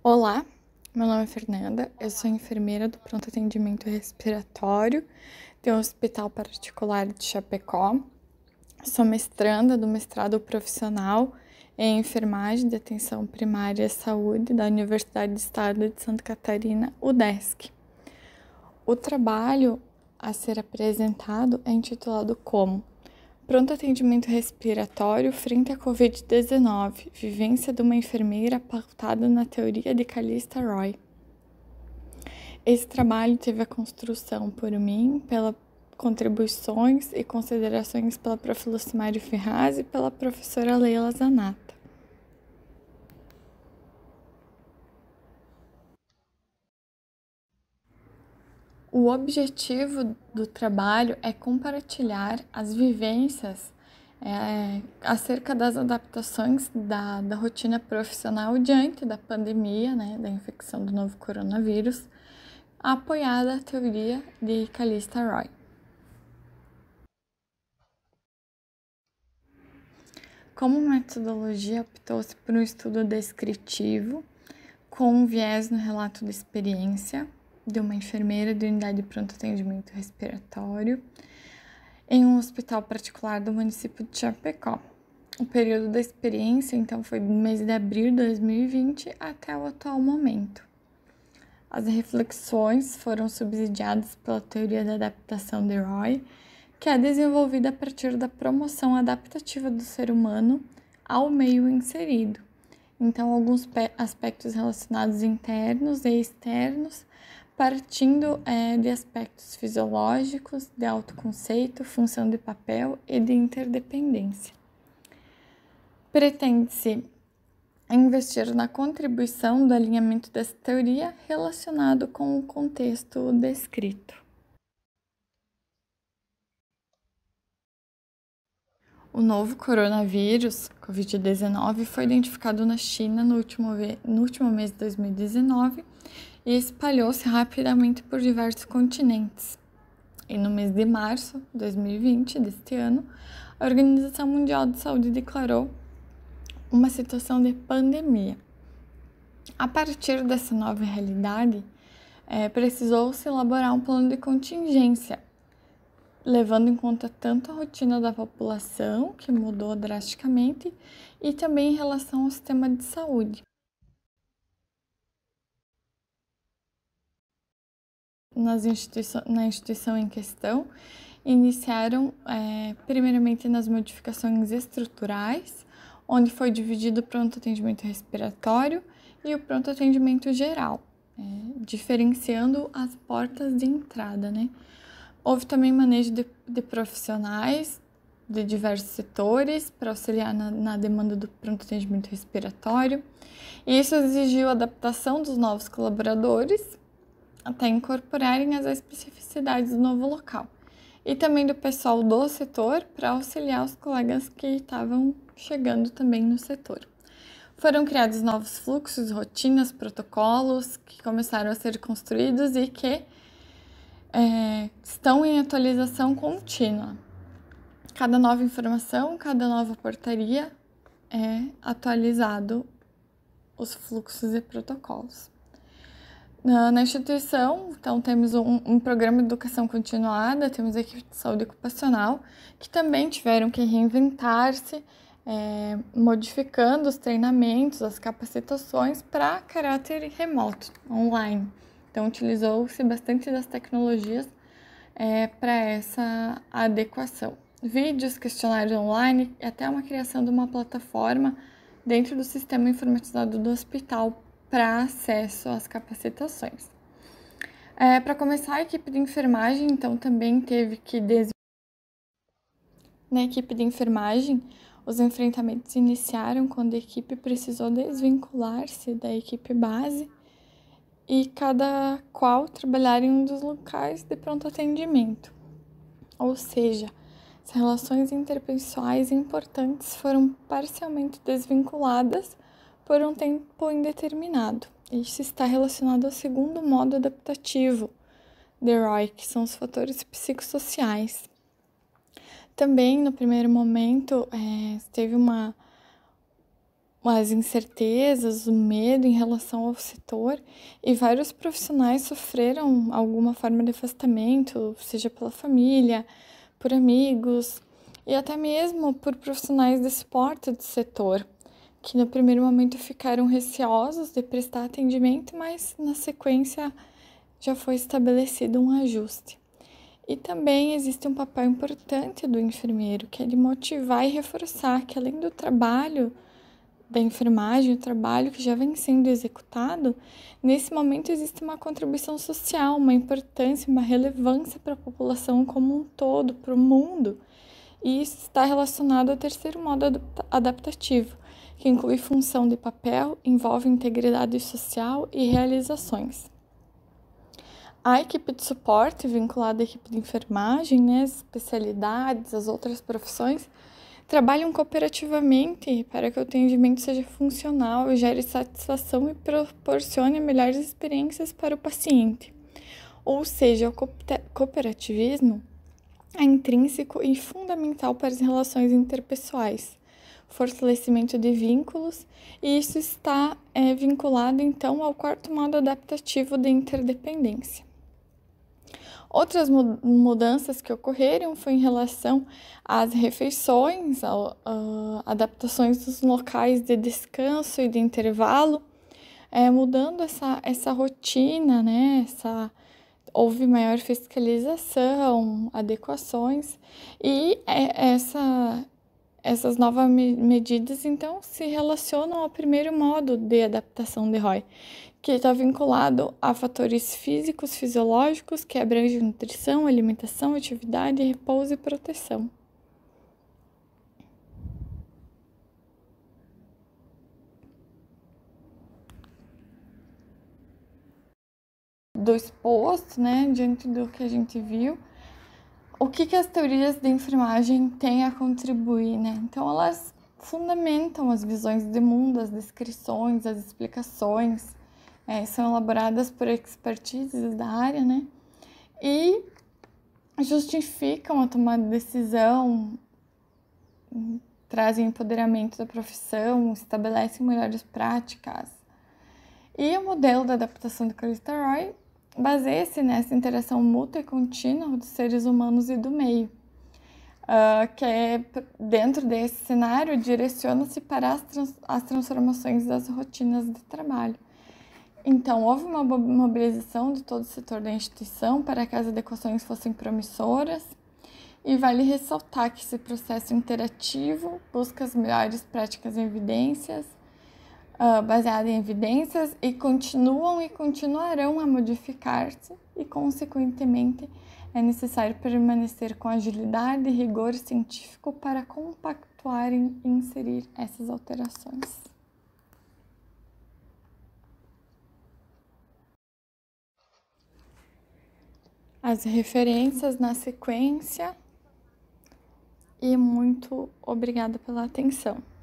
Olá, meu nome é Fernanda, eu sou enfermeira do Pronto Atendimento Respiratório de um hospital particular de Chapecó. Sou mestranda do mestrado profissional em enfermagem de atenção primária e saúde da Universidade do Estado de Santa Catarina, UDESC. O trabalho a ser apresentado é intitulado como Pronto atendimento respiratório frente à Covid-19. Vivência de uma enfermeira pautada na teoria de Calista Roy. Esse trabalho teve a construção por mim, pelas contribuições e considerações pela prof. Lucimari Ferraz e pela professora Leila Zanato. O objetivo do trabalho é compartilhar as vivências é, acerca das adaptações da, da rotina profissional diante da pandemia, né, da infecção do novo coronavírus, apoiada a teoria de Calista Roy. Como metodologia, optou-se por um estudo descritivo, com um viés no relato de experiência, de uma enfermeira de unidade de pronto atendimento respiratório em um hospital particular do município de Chapecó. O período da experiência, então, foi do mês de abril de 2020 até o atual momento. As reflexões foram subsidiadas pela teoria da adaptação de Roy, que é desenvolvida a partir da promoção adaptativa do ser humano ao meio inserido. Então, alguns aspectos relacionados internos e externos partindo é, de aspectos fisiológicos, de autoconceito, função de papel e de interdependência. Pretende-se investir na contribuição do alinhamento dessa teoria relacionado com o contexto descrito. O novo coronavírus, Covid-19, foi identificado na China no último, no último mês de 2019 e espalhou-se rapidamente por diversos continentes. E no mês de março de 2020 deste ano, a Organização Mundial de Saúde declarou uma situação de pandemia. A partir dessa nova realidade, é, precisou-se elaborar um plano de contingência, levando em conta tanto a rotina da população, que mudou drasticamente, e também em relação ao sistema de saúde. nas instituição, na instituição em questão, iniciaram é, primeiramente nas modificações estruturais, onde foi dividido o pronto atendimento respiratório e o pronto atendimento geral, é, diferenciando as portas de entrada, né? Houve também manejo de, de profissionais de diversos setores para auxiliar na, na, demanda do pronto atendimento respiratório. E isso exigiu a adaptação dos novos colaboradores até incorporarem as especificidades do novo local e também do pessoal do setor para auxiliar os colegas que estavam chegando também no setor. Foram criados novos fluxos, rotinas, protocolos que começaram a ser construídos e que é, estão em atualização contínua. Cada nova informação, cada nova portaria é atualizado os fluxos e protocolos. Na, na instituição, então, temos um, um, programa de educação continuada, temos a equipe de saúde ocupacional, que também tiveram que reinventar-se, é, modificando os treinamentos, as capacitações para caráter remoto, online. Então, utilizou-se bastante das tecnologias é, para essa adequação. Vídeos, questionários online, até uma criação de uma plataforma dentro do sistema informatizado do hospital para acesso às capacitações. É, para começar, a equipe de enfermagem, então, também teve que des... Na né, equipe de enfermagem, os enfrentamentos iniciaram quando a equipe precisou desvincular-se da equipe base e cada qual trabalhar em um dos locais de pronto atendimento. Ou seja, as relações interpessoais importantes foram parcialmente desvinculadas por um tempo indeterminado. Isso está relacionado ao segundo modo adaptativo de Roy, que são os fatores psicossociais. Também, no primeiro momento, é, teve uma as incertezas, o medo em relação ao setor, e vários profissionais sofreram alguma forma de afastamento, seja pela família, por amigos e até mesmo por profissionais de suporte do setor que no primeiro momento ficaram receosos de prestar atendimento, mas na sequência já foi estabelecido um ajuste. E também existe um papel importante do enfermeiro, que é de motivar e reforçar que além do trabalho da enfermagem, o trabalho que já vem sendo executado, nesse momento existe uma contribuição social, uma importância, uma relevância para a população como um todo, para o mundo. E isso está relacionado ao terceiro modo adaptativo, que inclui função de papel, envolve integridade social e realizações. A equipe de suporte, vinculada à equipe de enfermagem, né, as especialidades, as outras profissões, trabalham cooperativamente para que o atendimento seja funcional, gere satisfação e proporcione melhores experiências para o paciente. Ou seja, o cooperativismo é intrínseco e fundamental para as relações interpessoais, fortalecimento de vínculos, e isso está é, vinculado então ao quarto modo adaptativo de interdependência. Outras mudanças que ocorreram foi em relação às refeições, ao, adaptações dos locais de descanso e de intervalo, é, mudando essa, essa rotina, né? Essa, houve maior fiscalização, adequações, e é, essa, essas novas me medidas, então, se relacionam ao primeiro modo de adaptação de Roy, que está vinculado a fatores físicos, fisiológicos, que abrangem nutrição, alimentação, atividade, repouso e proteção. do exposto, né, diante do que a gente viu, o que, que as teorias de enfermagem têm a contribuir, né? Então elas fundamentam as visões de mundo, as descrições, as explicações, é, são elaboradas por expertises da área, né? E justificam a tomada de decisão, trazem empoderamento da profissão, estabelecem melhores práticas. E o modelo da adaptação de Calista Roy baseia-se nessa né, interação mútua e contínua dos seres humanos e do meio, uh, que é, dentro desse cenário direciona-se para as, trans as transformações das rotinas de trabalho. Então, houve uma mobilização de todo o setor da instituição para que as adequações fossem promissoras, e vale ressaltar que esse processo interativo busca as melhores práticas e evidências, uh, baseada em evidências e continuam e continuarão a modificar-se, e, consequentemente, é necessário permanecer com agilidade e rigor científico para compactuar e inserir essas alterações. As referências na sequência e muito obrigada pela atenção.